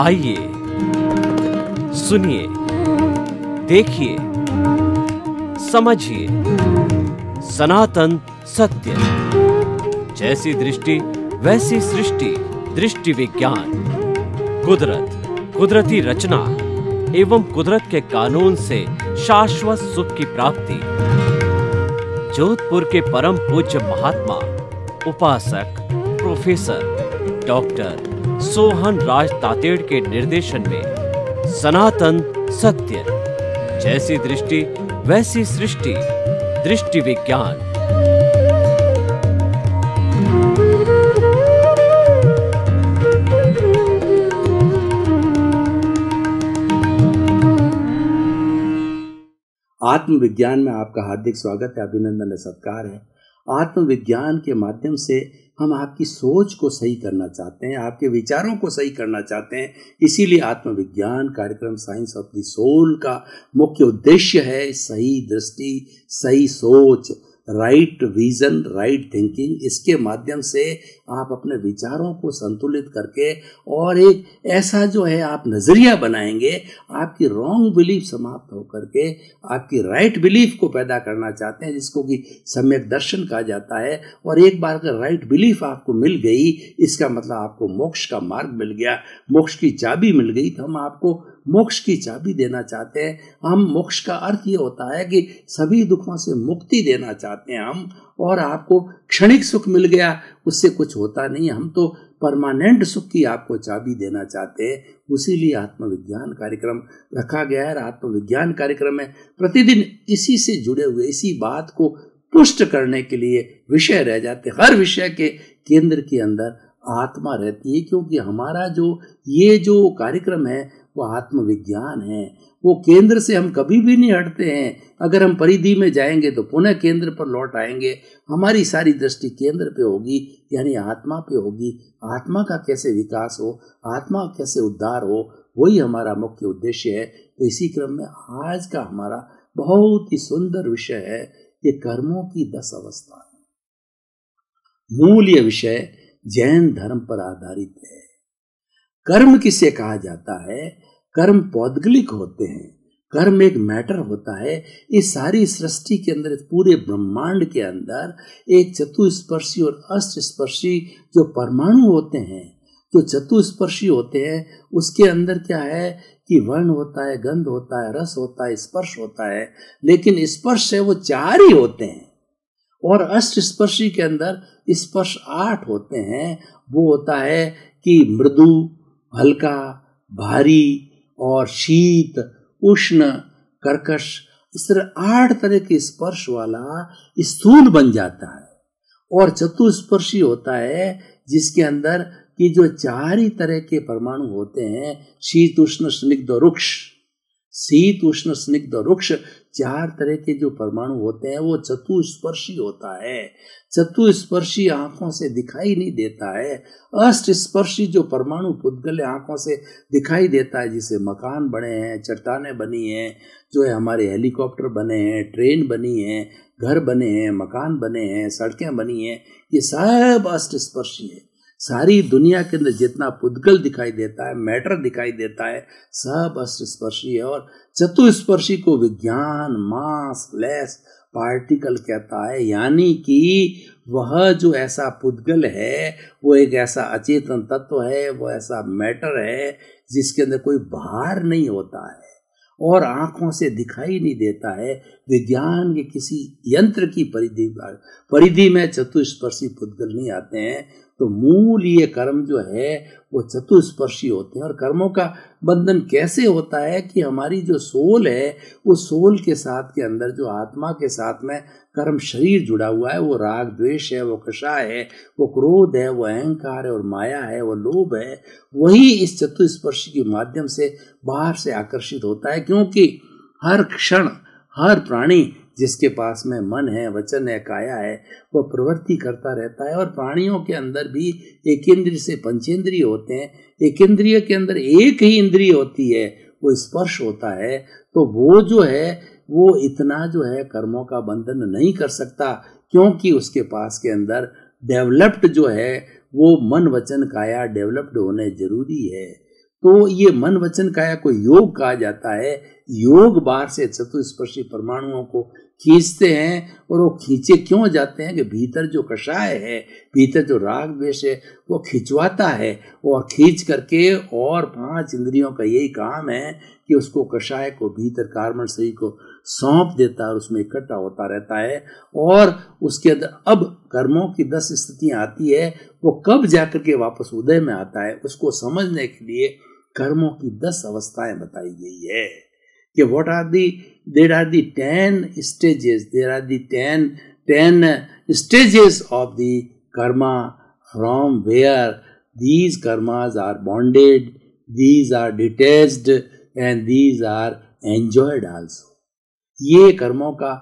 आइए सुनिए देखिए समझिए सनातन सत्य जैसी दृष्टि वैसी सृष्टि दृष्टि विज्ञान कुदरत कुदरती रचना एवं कुदरत के कानून से शाश्वत सुख की प्राप्ति जोधपुर के परम पूज्य महात्मा उपासक प्रोफेसर डॉक्टर सोहन राज तातेड़ के निर्देशन में सनातन सत्य जैसी दृष्टि वैसी सृष्टि दृष्टि विज्ञान आत्मविज्ञान में आपका हार्दिक स्वागत है अभिनंदन सत्कार है आत्मविज्ञान के माध्यम से हम आपकी सोच को सही करना चाहते हैं आपके विचारों को सही करना चाहते हैं इसीलिए आत्मविज्ञान कार्यक्रम साइंस ऑफ द सोल का मुख्य उद्देश्य है सही दृष्टि सही सोच राइट विजन राइट थिंकिंग इसके माध्यम से आप अपने विचारों को संतुलित करके और एक ऐसा जो है आप नज़रिया बनाएंगे आपकी रॉन्ग बिलीफ समाप्त होकर के आपकी राइट बिलीफ को पैदा करना चाहते हैं जिसको कि सम्यक दर्शन कहा जाता है और एक बार अगर राइट बिलीफ आपको मिल गई इसका मतलब आपको मोक्ष का मार्ग मिल गया मोक्ष की चाबी मिल गई तो हम आपको मोक्ष की चाबी देना चाहते हैं हम मोक्ष का अर्थ ये होता है कि सभी दुखों से मुक्ति देना चाहते हैं हम और आपको क्षणिक सुख मिल गया उससे कुछ होता नहीं हम तो परमानेंट सुख की आपको चाबी देना चाहते हैं उसीलिए आत्मविज्ञान कार्यक्रम रखा गया है आत्मविज्ञान कार्यक्रम में प्रतिदिन इसी से जुड़े हुए इसी बात को पुष्ट करने के लिए विषय रह जाते हर विषय के केंद्र के अंदर आत्मा रहती है क्योंकि हमारा जो ये जो कार्यक्रम है वो आत्मविज्ञान है वो केंद्र से हम कभी भी नहीं हटते हैं अगर हम परिधि में जाएंगे तो पुनः केंद्र पर लौट आएंगे हमारी सारी दृष्टि केंद्र पे होगी यानी आत्मा पे होगी आत्मा का कैसे विकास हो आत्मा कैसे उद्धार हो वही हमारा मुख्य उद्देश्य है तो इसी क्रम में आज का हमारा बहुत ही सुंदर विषय है ये कर्मों की दस अवस्था मूल विषय जैन धर्म पर आधारित है कर्म किसे कहा जाता है कर्म पौदगलिक होते हैं कर्म एक मैटर होता है इस सारी सृष्टि के अंदर इस पूरे ब्रह्मांड के अंदर एक चतुस्पर्शी और अष्ट स्पर्शी जो परमाणु होते हैं जो चतुस्पर्शी होते हैं उसके अंदर क्या है कि वर्ण होता है गंध होता है रस होता है स्पर्श होता है लेकिन स्पर्श है वो चार ही होते हैं और अष्ट स्पर्शी के अंदर स्पर्श आठ होते हैं वो होता है कि मृदु हल्का भारी और शीत उष्ण कर्कश इस तरह आठ तरह के स्पर्श वाला स्थूल बन जाता है और चतुस्पर्शी होता है जिसके अंदर की जो चार ही तरह के परमाणु होते हैं शीत उष्ण स्निग्ध वृक्ष शीत उष्ण स्निग्ध रुक्ष चार तरह के जो परमाणु होते हैं वो चतुस्पर्शी होता है चतुस्पर्शी आंखों से दिखाई नहीं देता है अष्ट स्पर्शी जो परमाणु पुद्गल आंखों से दिखाई देता है जिसे मकान बने हैं चट्टाने बनी हैं जो है हमारे हेलीकॉप्टर बने हैं ट्रेन बनी है घर बने हैं मकान बने हैं सड़कें बनी हैं ये सब अष्ट स्पर्शी है सारी दुनिया के अंदर जितना पुद्गल दिखाई देता है मैटर दिखाई देता है सब स्पर्शी है और चतुस्पर्शी को विज्ञान मास लेस पार्टिकल कहता है यानी कि वह जो ऐसा पुद्गल है वो एक ऐसा अचेतन तत्व है वो ऐसा मैटर है जिसके अंदर कोई भार नहीं होता है और आंखों से दिखाई नहीं देता है विज्ञान के किसी यंत्र की परिधि परिधि में चतुस्पर्शी पुद्गल नहीं आते हैं तो मूल ये कर्म जो है वो चतुस्पर्शी होते हैं और कर्मों का बंधन कैसे होता है कि हमारी जो सोल है वो सोल के साथ के अंदर जो आत्मा के साथ में कर्म शरीर जुड़ा हुआ है वो राग द्वेष है वो कषा है वो क्रोध है वो अहंकार है और माया है वो लोभ है वही इस चतुस्पर्शी के माध्यम से बाहर से आकर्षित होता है क्योंकि हर क्षण हर प्राणी जिसके पास में मन है वचन है काया है वह प्रवृत्ति करता रहता है और प्राणियों के अंदर भी एकेंद्रीय से पंचेंद्रिय होते हैं इंद्रिय के अंदर एक ही इंद्रिय होती है वो स्पर्श होता है तो वो जो है वो इतना जो है कर्मों का बंधन नहीं कर सकता क्योंकि उसके पास के अंदर डेवलप्ड जो है वो मन वचन काया डेवलप्ड होने जरूरी है तो ये मन वचन काया को योग कहा जाता है योग बार से चतुस्पर्शी परमाणुओं को खींचते हैं और वो खींचे क्यों जाते हैं कि भीतर जो कषाय है भीतर जो राग द्वेष है वो खिंचवाता है और खींच करके और पांच इंद्रियों का यही काम है कि उसको कषाय को भीतर कार्मण शरीर को सौंप देता है और उसमें इकट्ठा होता रहता है और उसके अंदर अब कर्मों की दस स्थितियाँ आती है वो कब जाकर के वापस उदय में आता है उसको समझने के लिए कर्मों की दस अवस्थाएं बताई गई है कि what are the there are the ten stages there are the ten ten stages of the karma from where these karmas are bonded these are detached and these are enjoyed also ये कर्मों का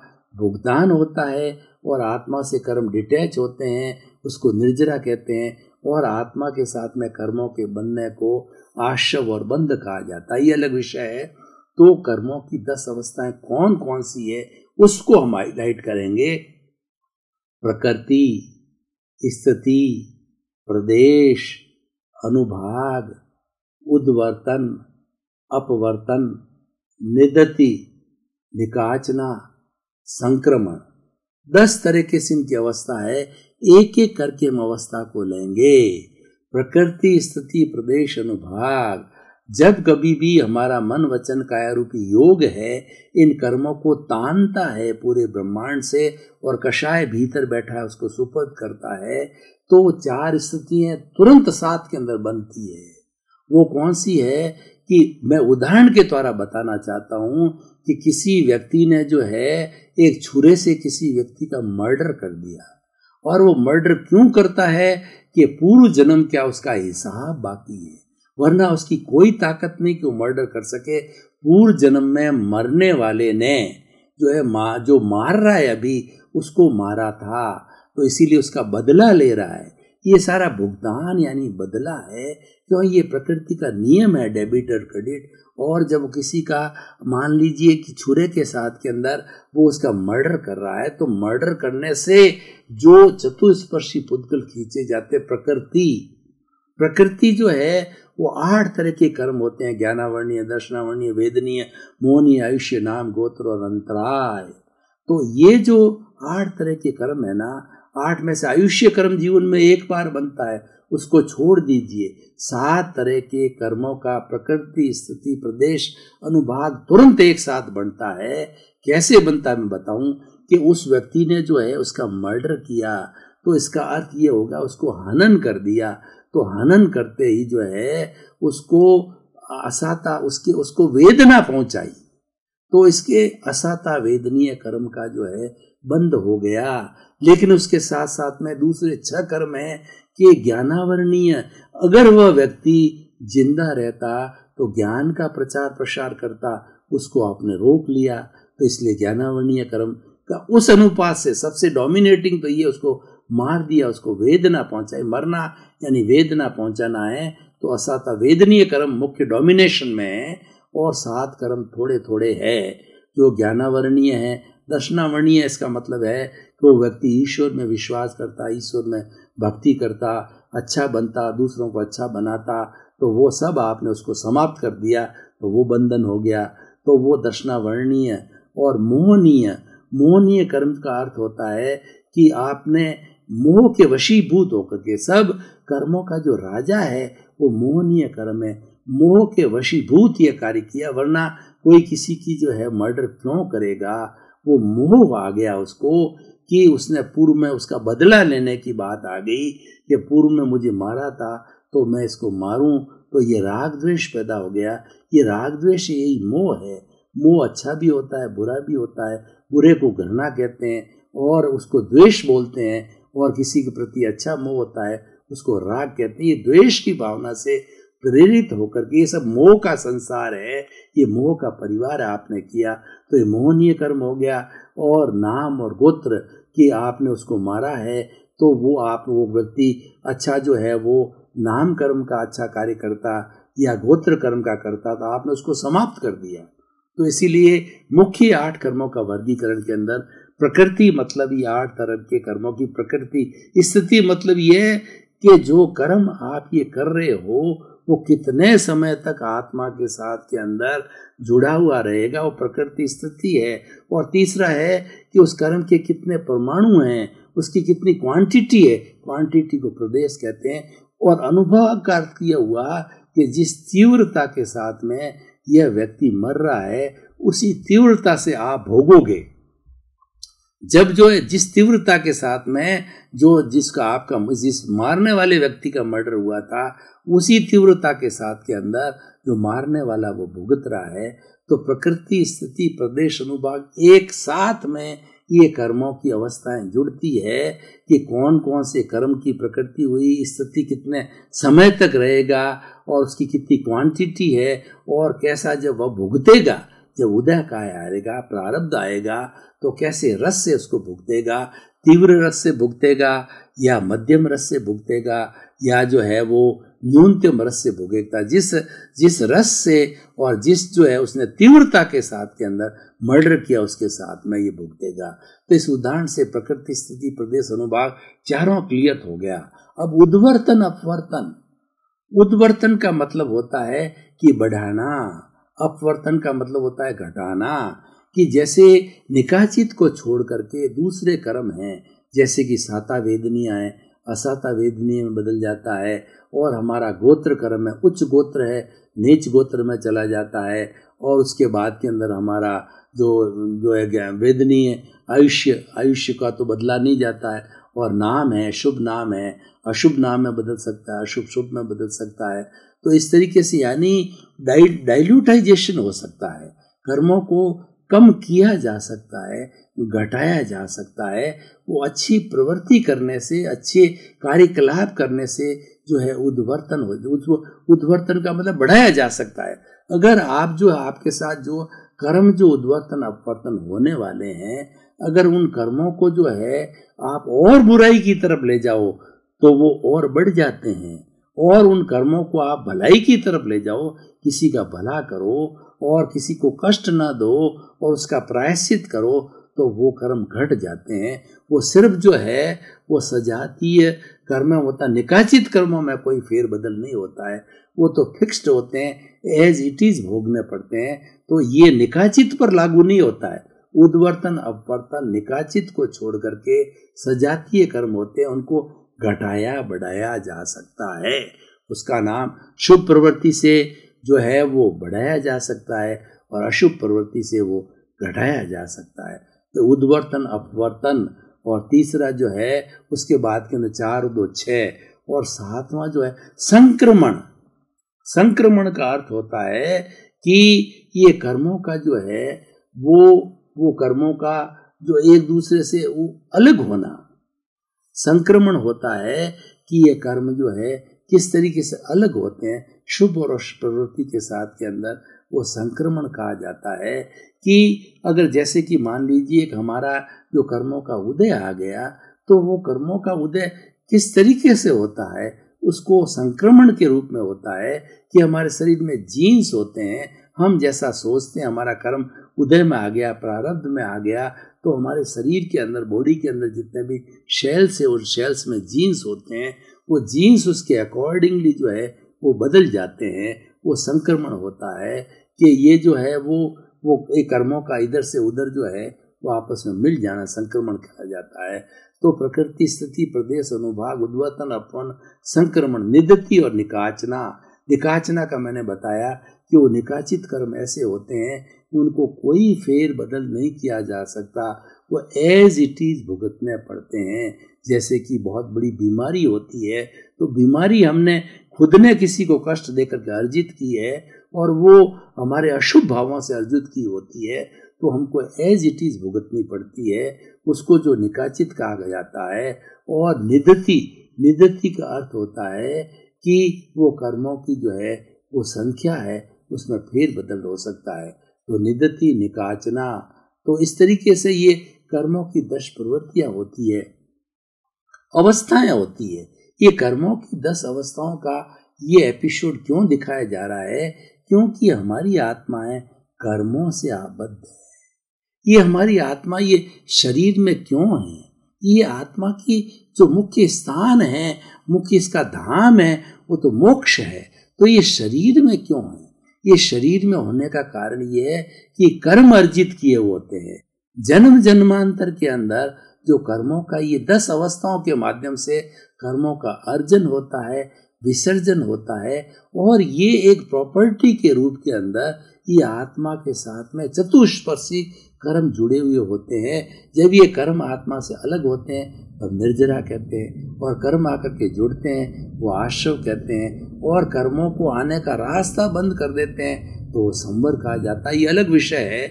भुगतान होता है और आत्मा से कर्म डिटैच होते हैं उसको निर्जरा कहते हैं और आत्मा के साथ में कर्मों के बनने को आश्रव और बंध कहा जाता है ये अलग विषय है तो कर्मों की दस अवस्थाएं कौन कौन सी है उसको हम हाईलाइट करेंगे प्रकृति स्थिति प्रदेश अनुभाग उद्वर्तन अपवर्तन निदति निकाचना संक्रमण दस तरह के सिंह की अवस्था है एक एक करके हम अवस्था को लेंगे प्रकृति स्थिति प्रदेश अनुभाग जब कभी भी हमारा मन वचन काया रूपी योग है इन कर्मों को तानता है पूरे ब्रह्मांड से और कषाय भीतर बैठा है उसको सुपद करता है तो चार स्थितियां तुरंत साथ के अंदर बनती है वो कौन सी है कि मैं उदाहरण के द्वारा बताना चाहता हूं कि किसी व्यक्ति ने जो है एक छुरे से किसी व्यक्ति का मर्डर कर दिया और वो मर्डर क्यों करता है कि पूर्व जन्म क्या उसका हिसाब बाकी है वरना उसकी कोई ताकत नहीं कि वो मर्डर कर सके पूर्व जन्म में मरने वाले ने जो है मा जो मार रहा है अभी उसको मारा था तो इसीलिए उसका बदला ले रहा है ये सारा भुगतान यानी बदला है क्यों ये प्रकृति का नियम है डेबिट और क्रेडिट और जब किसी का मान लीजिए कि छुरे के साथ के अंदर वो उसका मर्डर कर रहा है तो मर्डर करने से जो चतुस्पर्शी पुतकल खींचे जाते प्रकृति प्रकृति जो है वो आठ तरह के कर्म होते हैं ज्ञानावर्णीय दर्शनावर्णीय वेदनीय मोहनीय आयुष्य नाम गोत्र और अंतराय तो ये जो आठ तरह के कर्म है ना आठ में से आयुष्य कर्म जीवन में एक बार बनता है उसको छोड़ दीजिए सात तरह के कर्मों का प्रकृति स्थिति प्रदेश अनुभाग तुरंत एक साथ बनता है कैसे बनता है मैं बताऊं कि उस व्यक्ति ने जो है उसका मर्डर किया तो इसका अर्थ ये होगा उसको हनन कर दिया तो हनन करते ही जो है उसको असाता उसकी उसको वेदना पहुंचाई तो इसके असाता वेदनीय कर्म का जो है बंद हो गया लेकिन उसके साथ साथ में दूसरे छह कर्म है कि ज्ञानावरणीय अगर वह व्यक्ति जिंदा रहता तो ज्ञान का प्रचार प्रसार करता उसको आपने रोक लिया तो इसलिए ज्ञानावरणीय कर्म का उस अनुपात से सबसे डोमिनेटिंग तो ये उसको मार दिया उसको वेदना पहुंचाई मरना यानी वेदना पहुंचाना है तो असाता वेदनीय कर्म मुख्य डोमिनेशन में है और सात कर्म थोड़े थोड़े है जो ज्ञानावरणीय है दर्शनावरणीय इसका मतलब है कि वो व्यक्ति ईश्वर में विश्वास करता ईश्वर में भक्ति करता अच्छा बनता दूसरों को अच्छा बनाता तो वो सब आपने उसको समाप्त कर दिया तो वो बंधन हो गया तो वो दर्शनावरणीय और मोहनीय मोहनीय कर्म का अर्थ होता है कि आपने मोह के वशीभूत होकर के सब कर्मों का जो राजा है वो मोहनीय कर्म है मोह के वशीभूत यह कार्य किया वरना कोई किसी की जो है मर्डर क्यों करेगा वो मोह आ गया उसको कि उसने पूर्व में उसका बदला लेने की बात आ गई कि पूर्व में मुझे मारा था तो मैं इसको मारूं तो ये राग द्वेष पैदा हो गया ये राग द्वेष यही मोह है मोह अच्छा भी होता है बुरा भी होता है बुरे को घृणा कहते हैं और उसको द्वेष बोलते हैं और किसी के प्रति अच्छा मोह होता है उसको राग कहते हैं ये द्वेष की भावना से प्रेरित होकर के ये सब मोह का संसार है ये मोह का परिवार आपने किया तो ये मोहनीय कर्म हो गया और नाम और गोत्र कि आपने उसको मारा है तो वो आप वो व्यक्ति अच्छा जो है वो नाम कर्म का अच्छा कार्य करता या गोत्र कर्म का करता तो आपने उसको समाप्त कर दिया तो इसीलिए मुख्य आठ कर्मों का वर्गीकरण के अंदर प्रकृति मतलब ये आठ तरह के कर्मों की प्रकृति स्थिति मतलब यह कि जो कर्म आप ये कर रहे हो वो कितने समय तक आत्मा के साथ के अंदर जुड़ा हुआ रहेगा वो प्रकृति स्थिति है और तीसरा है कि उस कर्म के कितने परमाणु हैं उसकी कितनी क्वांटिटी है क्वांटिटी को प्रदेश कहते हैं और अनुभव का अर्थ यह हुआ कि जिस तीव्रता के साथ में यह व्यक्ति मर रहा है उसी तीव्रता से आप भोगोगे जब जो है जिस तीव्रता के साथ में जो जिसका आपका जिस मारने वाले व्यक्ति का मर्डर हुआ था उसी तीव्रता के साथ के अंदर जो मारने वाला वो भुगत रहा है तो प्रकृति स्थिति प्रदेश अनुभाग एक साथ में ये कर्मों की अवस्थाएं जुड़ती है कि कौन कौन से कर्म की प्रकृति हुई स्थिति कितने समय तक रहेगा और उसकी कितनी क्वांटिटी है और कैसा जब वह भुगतेगा जब उदय काय आएगा प्रारब्ध आएगा तो कैसे रस से उसको भुगतेगा तीव्र रस से भुगतेगा या मध्यम रस से भुगतेगा या जो है वो न्यूनतम रस से भुगेगा जिस जिस रस से और जिस जो है उसने तीव्रता के साथ के अंदर मर्डर किया उसके साथ में ये भुगतेगा तो इस उदाहरण से प्रकृति स्थिति प्रदेश अनुभाग चारों क्लियर हो गया अब उद्वर्तन अपवर्तन उद्वर्तन का मतलब होता है कि बढ़ाना अपवर्तन का मतलब होता है घटाना कि जैसे निकाचित को छोड़ करके दूसरे कर्म हैं जैसे कि साता वेदनीय है असाता वेदनीय में बदल जाता है और हमारा गोत्र कर्म है उच्च गोत्र है नीच गोत्र में चला जाता है और उसके बाद के अंदर हमारा जो जो है वेदनीय आयुष्य आयुष्य का तो बदला नहीं जाता है और नाम है शुभ नाम है अशुभ नाम में बदल सकता है अशुभ शुभ में बदल सकता है तो इस तरीके से यानी डाइल्यूटाइजेशन हो सकता है कर्मों को कम किया जा सकता है घटाया जा सकता है वो अच्छी प्रवृत्ति करने से अच्छे कार्यकलाप करने से जो है उद्वर्तन हो उद्वर्तन का मतलब बढ़ाया जा सकता है अगर आप जो आपके साथ जो कर्म जो उद्वर्तन अपवर्तन होने वाले हैं अगर उन कर्मों को जो है आप और बुराई की तरफ ले जाओ तो वो और बढ़ जाते हैं और उन कर्मों को आप भलाई की तरफ ले जाओ किसी का भला करो और किसी को कष्ट ना दो और उसका प्रायश्चित करो तो वो कर्म घट जाते हैं वो सिर्फ जो है वो सजातीय कर्म होता तो निकाचित कर्मों में कोई फेर बदल नहीं होता है वो तो फिक्स्ड होते हैं एज इट इज़ भोगने पड़ते हैं तो ये निकाचित पर लागू नहीं होता है उद्वर्तन अपवर्तन निकाचित को छोड़ करके सजातीय कर्म होते हैं उनको घटाया बढ़ाया जा सकता है उसका नाम शुभ प्रवृत्ति से जो है वो बढ़ाया जा सकता है और अशुभ प्रवृत्ति से वो घटाया जा सकता है तो उद्वर्तन अपवर्तन और तीसरा जो है उसके बाद के अंदर चार दो छः और सातवां जो है संक्रमण संक्रमण का अर्थ होता है कि ये कर्मों का जो है वो वो कर्मों का जो एक दूसरे से वो अलग होना संक्रमण होता है कि ये कर्म जो है किस तरीके से अलग होते हैं शुभ और अशुभ प्रवृत्ति के साथ के अंदर वो संक्रमण कहा जाता है कि अगर जैसे कि मान लीजिए कि हमारा जो कर्मों का उदय आ गया तो वो कर्मों का उदय किस तरीके से होता है उसको संक्रमण के रूप में होता है कि हमारे शरीर में जीन्स होते हैं हम जैसा सोचते हैं हमारा कर्म उदय में आ गया प्रारब्ध में आ गया तो हमारे शरीर के अंदर बॉडी के अंदर जितने भी शेल्स है उन शेल्स में जीन्स होते हैं वो जीन्स उसके अकॉर्डिंगली जो है वो बदल जाते हैं वो संक्रमण होता है कि ये जो है वो वो कर्मों का इधर से उधर जो है वो आपस में मिल जाना संक्रमण कहा जाता है तो प्रकृति स्थिति प्रदेश अनुभाग उद्वतन अपन संक्रमण निदति और निकाचना निकाचना का मैंने बताया कि वो निकाचित कर्म ऐसे होते हैं उनको कोई फेर बदल नहीं किया जा सकता वो एज इट इज़ भुगतने पड़ते हैं जैसे कि बहुत बड़ी बीमारी होती है तो बीमारी हमने खुद ने किसी को कष्ट देकर के अर्जित की है और वो हमारे अशुभ भावों से अर्जित की होती है तो हमको एज इट इज़ भुगतनी पड़ती है उसको जो निकाचित कहा जाता है और निदति निदति का अर्थ होता है कि वो कर्मों की जो है वो संख्या है उसमें फेर बदल हो सकता है तो निदति निकाचना तो इस तरीके से ये कर्मों की दस प्रवृत्तियां होती है अवस्थाएं होती है ये कर्मों की दस अवस्थाओं का ये एपिसोड क्यों दिखाया जा रहा है क्योंकि हमारी आत्माएं कर्मों से आबद्ध है ये हमारी आत्मा ये शरीर में क्यों है ये आत्मा की जो मुख्य स्थान है मुख्य इसका धाम है वो तो मोक्ष है तो ये शरीर में क्यों है ये शरीर में होने का कारण ये है कि कर्म अर्जित किए होते हैं जन्म जन्मांतर के अंदर जो कर्मों का ये दस अवस्थाओं के माध्यम से कर्मों का अर्जन होता है विसर्जन होता है और ये एक प्रॉपर्टी के रूप के अंदर ये आत्मा के साथ में चतुष्पर्शी कर्म जुड़े हुए होते हैं जब ये कर्म आत्मा से अलग होते हैं तब निर्जरा कहते हैं और कर्म आकर के जुड़ते हैं वो आश्रव कहते हैं और कर्मों को आने का रास्ता बंद कर देते हैं तो वो संवर कहा जाता है ये अलग विषय है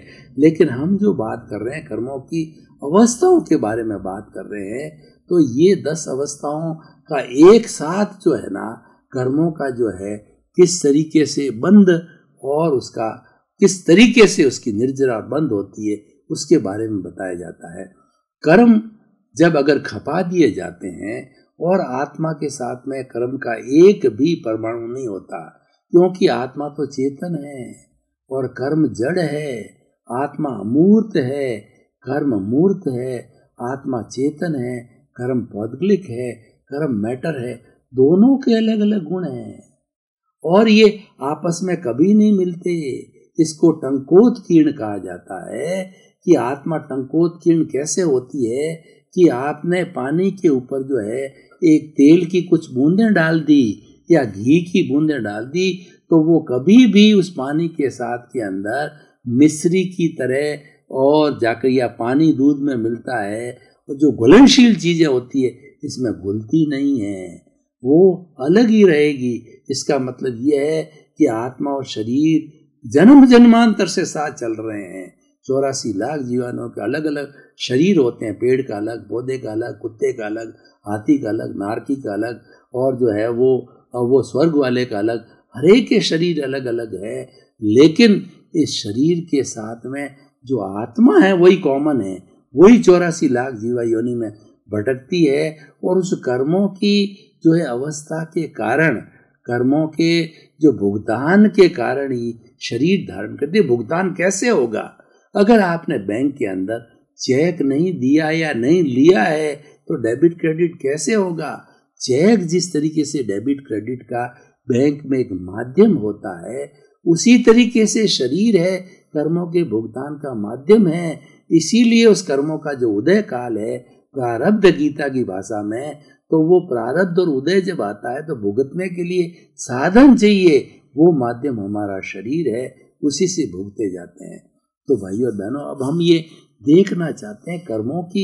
लेकिन हम जो बात कर रहे हैं कर्मों की अवस्थाओं के बारे में बात कर रहे हैं तो ये दस अवस्थाओं का एक साथ जो है ना कर्मों का जो है किस तरीके से बंद और उसका किस तरीके से उसकी निर्जरा बंद होती है उसके बारे में बताया जाता है कर्म जब अगर खपा दिए जाते हैं और आत्मा के साथ में कर्म का एक भी परमाणु नहीं होता क्योंकि आत्मा तो चेतन है और कर्म जड़ है आत्मा मूर्त है कर्म मूर्त है आत्मा चेतन है कर्म पौदगलिक है कर्म मैटर है दोनों के अलग अलग गुण हैं और ये आपस में कभी नहीं मिलते इसको टंकोत कीर्ण कहा जाता है कि आत्मा टंकोत कीर्ण कैसे होती है कि आपने पानी के ऊपर जो है एक तेल की कुछ बूंदें डाल दी या घी की बूंदें डाल दी तो वो कभी भी उस पानी के साथ के अंदर मिश्री की तरह और जाकर या पानी दूध में मिलता है और जो घुलनशील चीज़ें होती है इसमें घुलती नहीं है वो अलग ही रहेगी इसका मतलब यह है कि आत्मा और शरीर जन्म जन्मांतर से साथ चल रहे हैं चौरासी लाख जीवाणुओं के अलग अलग शरीर होते हैं पेड़ का अलग पौधे का अलग कुत्ते का अलग हाथी का अलग नारकी का अलग और जो है वो वो स्वर्ग वाले का अलग हरेक के शरीर अलग अलग है लेकिन इस शरीर के साथ में जो आत्मा है वही कॉमन है वही चौरासी लाख जीवा योनि में भटकती है और उस कर्मों की जो है अवस्था के कारण कर्मों के जो भुगतान के कारण ही शरीर धारण दिया भुगतान कैसे होगा अगर आपने बैंक के अंदर चेक नहीं दिया या नहीं लिया है तो डेबिट क्रेडिट कैसे होगा चेक जिस तरीके से डेबिट क्रेडिट का बैंक में एक माध्यम होता है उसी तरीके से शरीर है कर्मों के भुगतान का माध्यम है इसीलिए उस कर्मों का जो उदय काल है प्रारब्ध गीता की भाषा में तो वो प्रारब्ध और उदय जब आता है तो भुगतने के लिए साधन चाहिए वो माध्यम हमारा शरीर है उसी से भोगते जाते हैं तो भाई और बहनों अब हम ये देखना चाहते हैं कर्मों की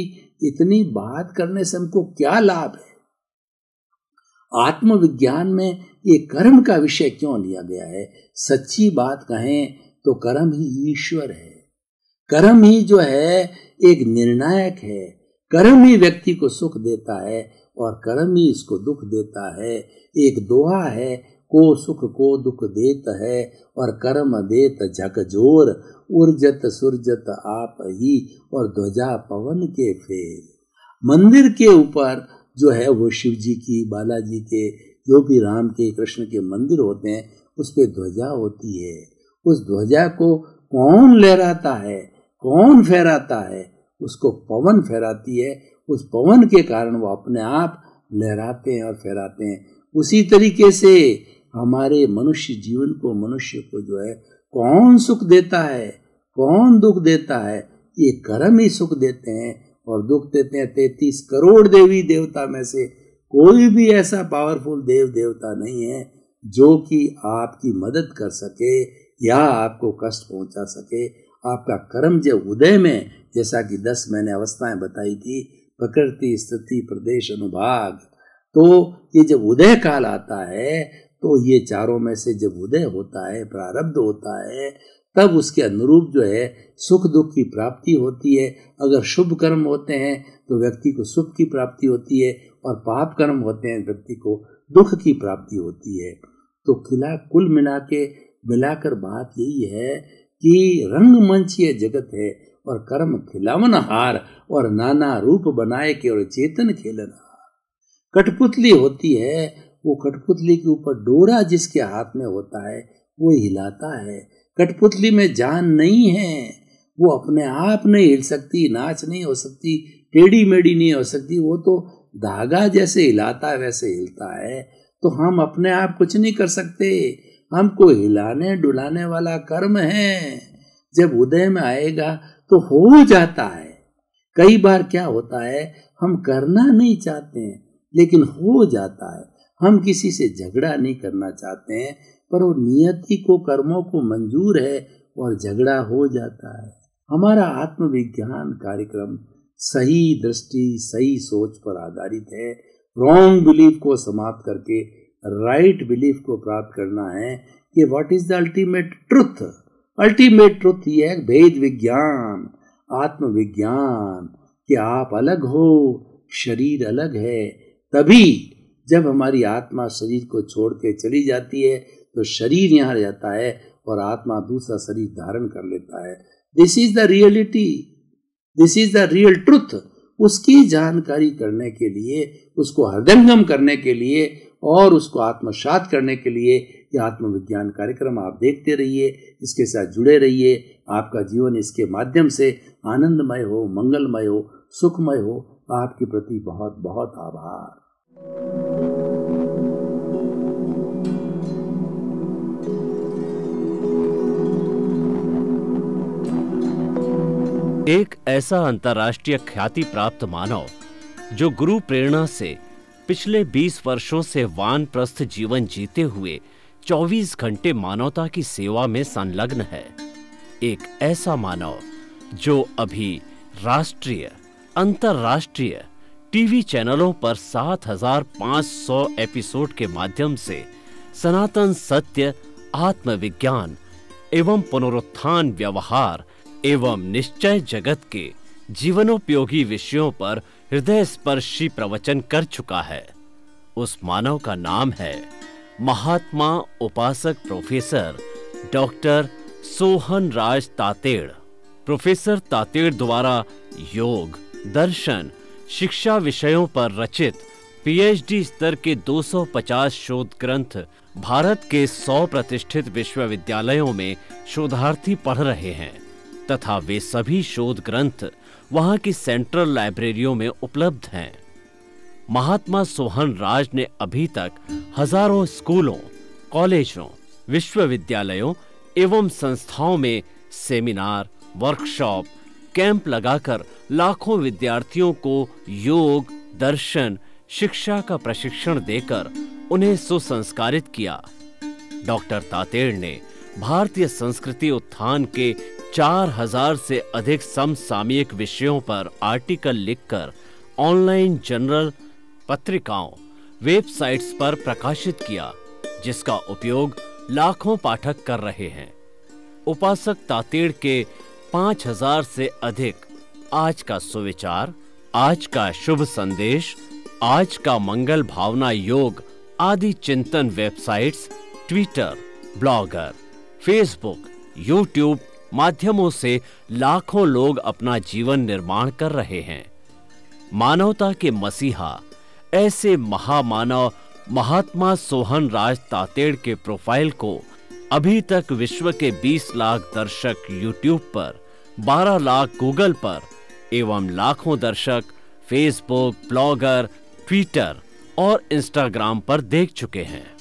इतनी बात करने से हमको क्या लाभ है आत्मविज्ञान में ये कर्म का विषय क्यों लिया गया है सच्ची बात कहें तो कर्म ही ईश्वर है कर्म ही जो है एक निर्णायक है कर्म ही व्यक्ति को सुख देता है और कर्म ही इसको दुख देता है एक दोहा है को सुख को दुख देत है और कर्म देत झकझोर उर्जत सुरजत आप ही और ध्वजा पवन के फेर मंदिर के ऊपर जो है वो शिव जी की बालाजी के जो भी राम के कृष्ण के मंदिर होते हैं उस पर ध्वजा होती है उस ध्वजा को कौन लहराता है कौन फहराता है उसको पवन फहराती है उस पवन के कारण वो अपने आप लहराते हैं और फहराते हैं उसी तरीके से हमारे मनुष्य जीवन को मनुष्य को जो है कौन सुख देता है कौन दुख देता है ये कर्म ही सुख देते हैं और दुख देते हैं तैतीस करोड़ देवी देवता में से कोई भी ऐसा पावरफुल देव देवता नहीं है जो कि आपकी मदद कर सके या आपको कष्ट पहुंचा सके आपका कर्म जब उदय में जैसा कि दस मैंने अवस्थाएं बताई थी प्रकृति स्थिति प्रदेश अनुभाग तो ये जब उदय काल आता है तो ये चारों में से जब उदय होता है प्रारब्ध होता है तब उसके अनुरूप जो है सुख दुख की प्राप्ति होती है अगर शुभ कर्म होते हैं तो व्यक्ति को सुख की प्राप्ति होती है और पाप कर्म होते हैं व्यक्ति को दुख की प्राप्ति होती है तो किला कुल मिला के मिलाकर बात यही है कि रंगमंच ये जगत है और कर्म खिलावन हार और नाना रूप बनाए के और चेतन खेलन हार कठपुतली होती है वो कठपुतली के ऊपर डोरा जिसके हाथ में होता है वो हिलाता है कठपुतली में जान नहीं है वो अपने आप नहीं हिल सकती नाच नहीं हो सकती टेढ़ी मेढ़ी नहीं हो सकती वो तो धागा जैसे हिलाता है वैसे हिलता है तो हम अपने आप कुछ नहीं कर सकते हमको हिलाने डुलाने वाला कर्म है जब उदय में आएगा तो हो जाता है कई बार क्या होता है हम करना नहीं चाहते हैं लेकिन हो जाता है हम किसी से झगड़ा नहीं करना चाहते हैं पर वो नियति को कर्मों को मंजूर है और झगड़ा हो जाता है हमारा आत्मविज्ञान कार्यक्रम सही दृष्टि सही सोच पर आधारित है रॉन्ग बिलीफ को समाप्त करके राइट right बिलीफ को प्राप्त करना है कि what is the ultimate truth ultimate truth ये है भेद विज्ञान आत्मविज्ञान कि आप अलग हो शरीर अलग है तभी जब हमारी आत्मा शरीर को छोड़ के चली जाती है तो शरीर यहाँ जाता है और आत्मा दूसरा शरीर धारण कर लेता है this is the reality this is the real truth उसकी जानकारी करने के लिए उसको हृदयंगम करने के लिए और उसको आत्मसात करने के लिए यह आत्मविज्ञान कार्यक्रम आप देखते रहिए इसके साथ जुड़े रहिए आपका जीवन इसके माध्यम से आनंदमय हो मंगलमय हो सुखमय हो आपके प्रति बहुत बहुत आभार एक ऐसा अंतर्राष्ट्रीय ख्याति प्राप्त मानव जो गुरु प्रेरणा से पिछले 20 वर्षों से वानप्रस्थ जीवन जीते हुए 24 घंटे मानवता की सेवा में संलग्न है एक ऐसा मानव जो अभी राष्ट्रीय अंतर्राष्ट्रीय टीवी चैनलों पर 7,500 एपिसोड के माध्यम से सनातन सत्य आत्मविज्ञान एवं पुनरुत्थान व्यवहार एवं निश्चय जगत के जीवनोपयोगी विषयों पर हृदय स्पर्शी प्रवचन कर चुका है उस मानव का नाम है महात्मा उपासक professor doctor Sohan Raj Tated professor Tated द्वारा योग दर्शन शिक्षा विषयों पर रचित पीएचडी स्तर के 250 शोध ग्रंथ भारत के 100 प्रतिष्ठित विश्वविद्यालयों में शोधार्थी पढ़ रहे हैं तथा वे सभी शोध ग्रंथ वहां की सेंट्रल लाइब्रेरियों में उपलब्ध हैं महात्मा सोहन राज ने अभी तक हजारों स्कूलों कॉलेजों विश्वविद्यालयों एवं संस्थाओं में सेमिनार वर्कशॉप कैंप लगाकर लाखों विद्यार्थियों को योग दर्शन शिक्षा का प्रशिक्षण देकर उन्हें सुसंस्कारित किया डॉक्टर तातेड़ ने भारतीय संस्कृति उत्थान के 4000 से अधिक समसामयिक विषयों पर आर्टिकल लिखकर ऑनलाइन जनरल पत्रिकाओं वेबसाइट्स पर प्रकाशित किया जिसका उपयोग लाखों पाठक कर रहे हैं उपासक तातेड़ के 5000 से अधिक आज का सुविचार आज का शुभ संदेश आज का मंगल भावना योग आदि चिंतन websites Twitter Blogger Facebook YouTube माध्यमों से लाखों लोग अपना जीवन निर्माण कर रहे हैं मानवता के मसीहा ऐसे महामानव महात्मा सोहन राज तातेड़ के प्रोफाइल को अभी तक विश्व के 20 लाख दर्शक यूट्यूब पर 12 लाख गूगल पर एवं लाखों दर्शक फेसबुक ब्लॉगर ट्विटर और इंस्टाग्राम पर देख चुके हैं